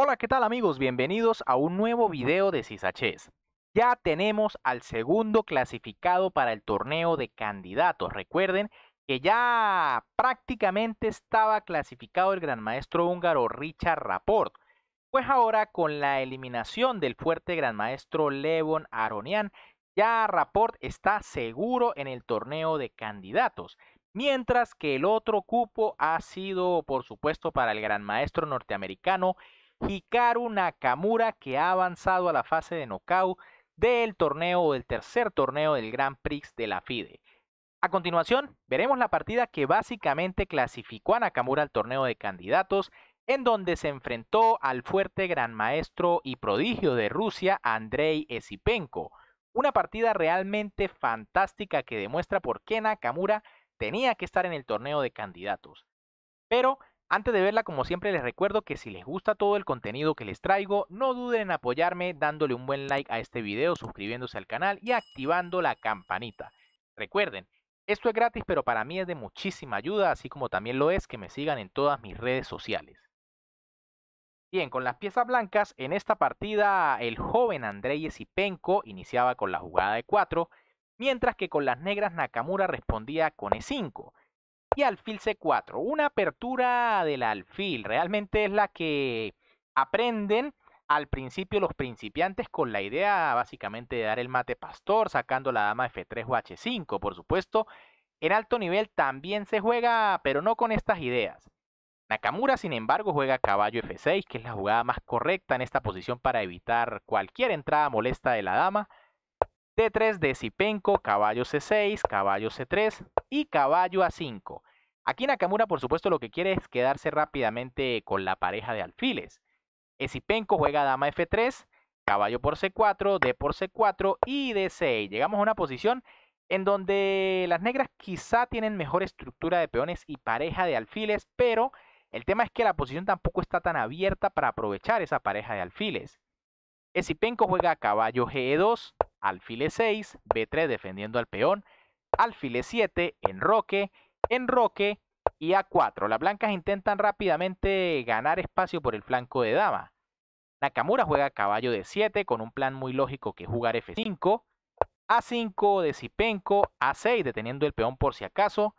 Hola, ¿qué tal amigos? Bienvenidos a un nuevo video de Cisachés. Ya tenemos al segundo clasificado para el torneo de candidatos. Recuerden que ya prácticamente estaba clasificado el gran maestro húngaro Richard Rapport. Pues ahora con la eliminación del fuerte gran maestro Levon Aronian, ya Rapport está seguro en el torneo de candidatos. Mientras que el otro cupo ha sido, por supuesto, para el gran maestro norteamericano Hikaru Nakamura, que ha avanzado a la fase de knockout del torneo o del tercer torneo del Grand Prix de la FIDE. A continuación, veremos la partida que básicamente clasificó a Nakamura al torneo de candidatos, en donde se enfrentó al fuerte gran maestro y prodigio de Rusia, Andrei Esipenko. Una partida realmente fantástica que demuestra por qué Nakamura tenía que estar en el torneo de candidatos. Pero antes de verla, como siempre, les recuerdo que si les gusta todo el contenido que les traigo, no duden en apoyarme dándole un buen like a este video, suscribiéndose al canal y activando la campanita. Recuerden, esto es gratis, pero para mí es de muchísima ayuda, así como también lo es que me sigan en todas mis redes sociales. Bien, con las piezas blancas, en esta partida el joven Andrei Yesipenko iniciaba con la jugada de 4, mientras que con las negras Nakamura respondía con E5 y alfil C4. Una apertura del alfil realmente es la que aprenden al principio los principiantes con la idea básicamente de dar el mate pastor sacando la dama F3 o H5. Por supuesto, en alto nivel también se juega, pero no con estas ideas. Nakamura, sin embargo, juega caballo F6, que es la jugada más correcta en esta posición para evitar cualquier entrada molesta de la dama. D3 de Sipenko, caballo C6, caballo C3 y caballo A5. Aquí Nakamura, por supuesto, lo que quiere es quedarse rápidamente con la pareja de alfiles. Esipenko juega dama F3, caballo por C4, D por C4 y D6. Llegamos a una posición en donde las negras quizá tienen mejor estructura de peones y pareja de alfiles, pero el tema es que la posición tampoco está tan abierta para aprovechar esa pareja de alfiles. Esipenko juega caballo G2, alfile 6, B3 defendiendo al peón, alfile 7, enroque enroque y a4. Las blancas intentan rápidamente ganar espacio por el flanco de dama. Nakamura juega caballo de 7 con un plan muy lógico que es jugar F5, A5 de Cipenco, A6 deteniendo el peón por si acaso,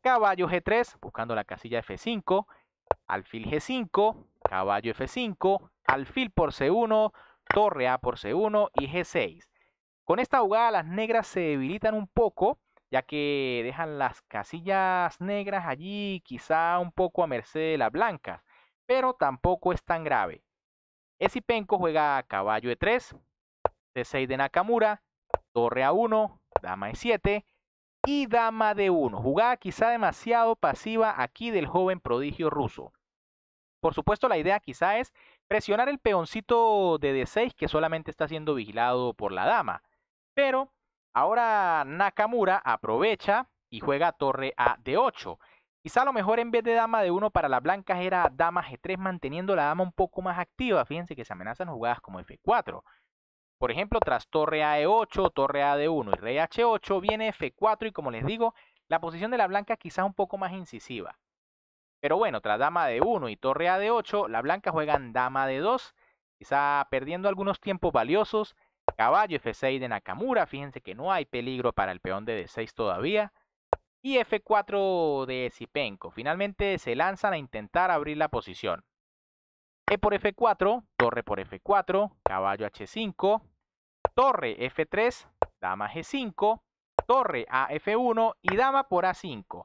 caballo G3 buscando la casilla F5, alfil G5, caballo F5, alfil por C1, torre A por C1 y G6. Con esta jugada las negras se debilitan un poco ya que dejan las casillas negras allí quizá un poco a merced de las blancas, pero tampoco es tan grave. Esipenko juega caballo e3, d 6 de Nakamura, torre a1, dama e7 y dama d1. Jugada quizá demasiado pasiva aquí del joven prodigio ruso. Por supuesto la idea quizá es presionar el peoncito de d6 que solamente está siendo vigilado por la dama, pero Ahora Nakamura aprovecha y juega torre a de 8 Quizá a lo mejor en vez de dama de 1 para las blancas era dama G3 manteniendo la dama un poco más activa. Fíjense que se amenazan jugadas como F4. Por ejemplo, tras torre a E8, torre a D1 y rey H8 viene F4 y como les digo, la posición de la blanca quizás un poco más incisiva. Pero bueno, tras dama de 1 y torre a de 8, la blanca juegan dama de 2, quizá perdiendo algunos tiempos valiosos caballo, F6 de Nakamura, fíjense que no hay peligro para el peón de D6 todavía. Y F4 de Sipenko, finalmente se lanzan a intentar abrir la posición. E por F4, torre por F4, caballo H5, torre F3, dama G5, torre a F1 y dama por A5.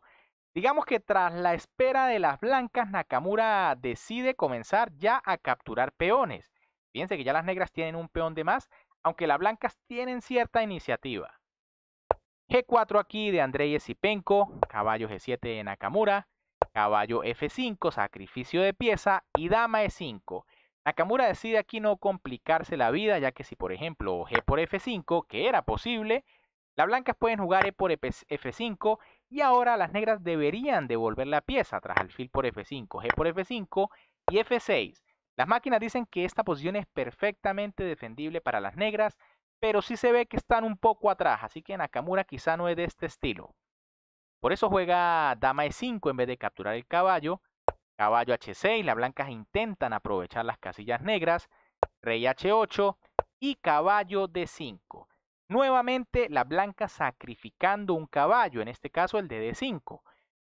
Digamos que tras la espera de las blancas, Nakamura decide comenzar ya a capturar peones. Fíjense que ya las negras tienen un peón de más, aunque las blancas tienen cierta iniciativa. G4 aquí de Andrei Esipenko, caballo G7 de Nakamura, caballo F5, sacrificio de pieza y dama E5. Nakamura decide aquí no complicarse la vida, ya que si por ejemplo G por F5, que era posible, las blancas pueden jugar E por F5 y ahora las negras deberían devolver la pieza tras alfil por F5, G por F5 y F6. Las máquinas dicen que esta posición es perfectamente defendible para las negras, pero sí se ve que están un poco atrás, así que Nakamura quizá no es de este estilo. Por eso juega dama e5 en vez de capturar el caballo, caballo h6, las blancas intentan aprovechar las casillas negras, rey h8 y caballo d5. Nuevamente la blanca sacrificando un caballo, en este caso el de d5.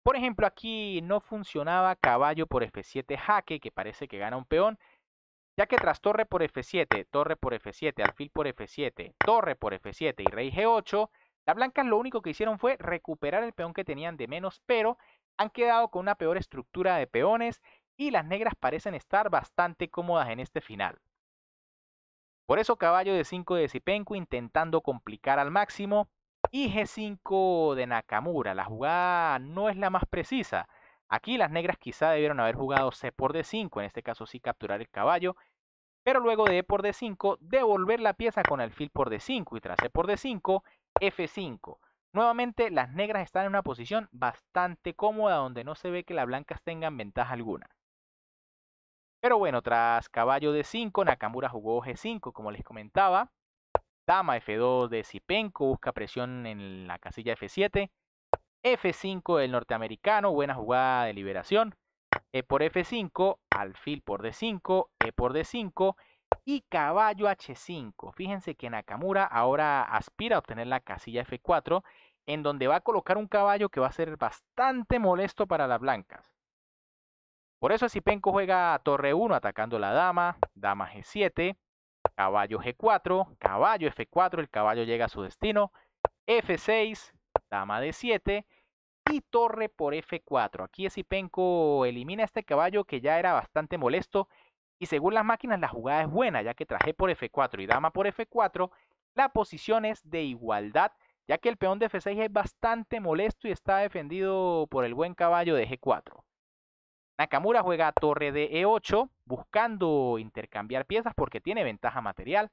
Por ejemplo, aquí no funcionaba caballo por F7 jaque, que parece que gana un peón, ya que tras torre por F7, torre por F7, alfil por F7, torre por F7 y rey G8, las blancas lo único que hicieron fue recuperar el peón que tenían de menos, pero han quedado con una peor estructura de peones y las negras parecen estar bastante cómodas en este final. Por eso caballo de 5 de cipenco intentando complicar al máximo, y G5 de Nakamura. La jugada no es la más precisa. Aquí las negras quizá debieron haber jugado C por D5, en este caso sí capturar el caballo, pero luego de E por D5 devolver la pieza con el alfil por D5 y tras c e por D5, F5. Nuevamente las negras están en una posición bastante cómoda donde no se ve que las blancas tengan ventaja alguna. Pero bueno, tras caballo D5, Nakamura jugó G5 como les comentaba. Dama F2 de Sipenko busca presión en la casilla F7. F5 del norteamericano, buena jugada de liberación. E por F5, alfil por D5, E por D5 y caballo H5. Fíjense que Nakamura ahora aspira a obtener la casilla F4 en donde va a colocar un caballo que va a ser bastante molesto para las blancas. Por eso Sipenko juega torre 1 atacando la dama, dama G7, caballo G4, caballo F4, el caballo llega a su destino, F6, dama D7 y torre por F4. Aquí Sipenko elimina este caballo que ya era bastante molesto y según las máquinas la jugada es buena ya que traje por F4 y dama por F4, la posición es de igualdad ya que el peón de F6 es bastante molesto y está defendido por el buen caballo de G4. Nakamura juega torre de E8 buscando intercambiar piezas porque tiene ventaja material.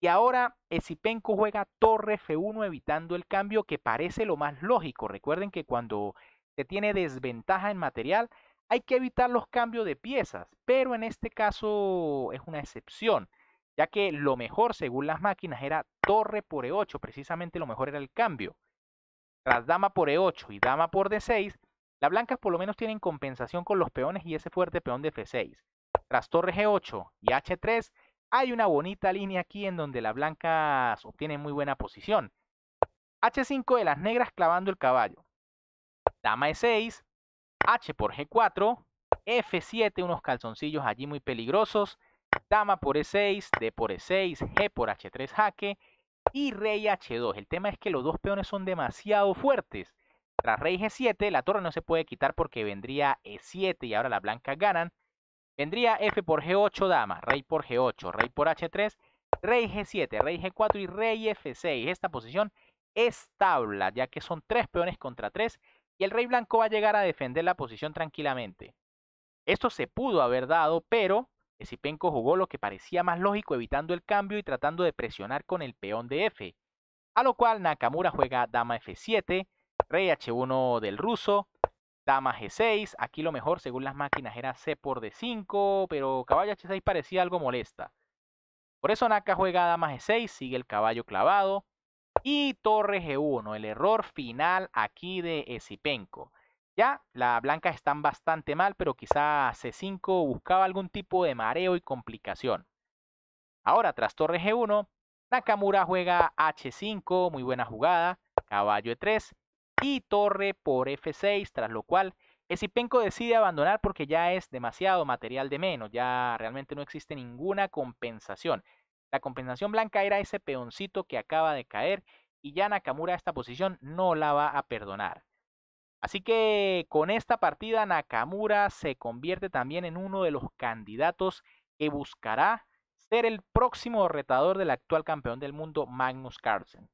Y ahora Esipenko juega torre F1 evitando el cambio que parece lo más lógico. Recuerden que cuando se tiene desventaja en material hay que evitar los cambios de piezas, pero en este caso es una excepción, ya que lo mejor según las máquinas era torre por E8, precisamente lo mejor era el cambio. Tras dama por E8 y dama por D6, las blancas por lo menos tienen compensación con los peones y ese fuerte peón de F6. Tras torre G8 y H3 hay una bonita línea aquí en donde las blancas obtienen muy buena posición. H5 de las negras clavando el caballo. Dama E6, H por G4, F7, unos calzoncillos allí muy peligrosos. Dama por E6, D por E6, G por H3 jaque y Rey H2. El tema es que los dos peones son demasiado fuertes. Tras rey G7, e la torre no se puede quitar porque vendría E7 y ahora las blancas ganan. Vendría F por G8 dama, rey por G8, rey por H3, rey G7, rey G4 y rey F6. Esta posición es tabla, ya que son tres peones contra tres y el rey blanco va a llegar a defender la posición tranquilamente. Esto se pudo haber dado, pero Esipenko jugó lo que parecía más lógico evitando el cambio y tratando de presionar con el peón de F. A lo cual Nakamura juega dama F7, rey, h1 del ruso, dama g6. Aquí lo mejor, según las máquinas, era c por d5, pero caballo h6 parecía algo molesta. Por eso Naka juega dama g6, sigue el caballo clavado. Y torre g1, el error final aquí de Esipenko. Ya, las blancas están bastante mal, pero quizá c5 buscaba algún tipo de mareo y complicación. Ahora, tras torre g1, Nakamura juega h5, muy buena jugada, caballo e3, y torre por F6, tras lo cual Esipenko decide abandonar porque ya es demasiado material de menos, ya realmente no existe ninguna compensación. La compensación blanca era ese peoncito que acaba de caer y ya Nakamura esta posición no la va a perdonar. Así que con esta partida Nakamura se convierte también en uno de los candidatos que buscará ser el próximo retador del actual campeón del mundo Magnus Carlsen.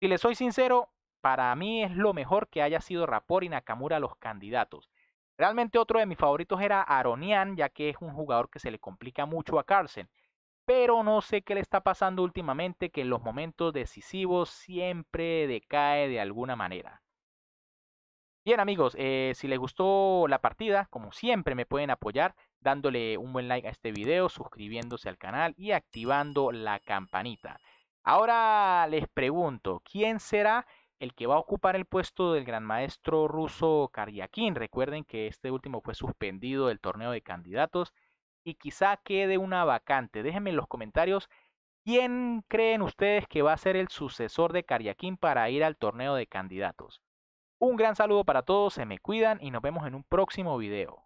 Si le soy sincero, para mí es lo mejor que haya sido Rapor y Nakamura los candidatos. Realmente otro de mis favoritos era Aronian, ya que es un jugador que se le complica mucho a Carlsen. Pero no sé qué le está pasando últimamente, que en los momentos decisivos siempre decae de alguna manera. Bien amigos, eh, si les gustó la partida, como siempre me pueden apoyar dándole un buen like a este video, suscribiéndose al canal y activando la campanita. Ahora les pregunto, ¿quién será el que va a ocupar el puesto del gran maestro ruso Karyakin. Recuerden que este último fue suspendido del torneo de candidatos y quizá quede una vacante. Déjenme en los comentarios quién creen ustedes que va a ser el sucesor de Karyakin para ir al torneo de candidatos. Un gran saludo para todos, se me cuidan y nos vemos en un próximo video.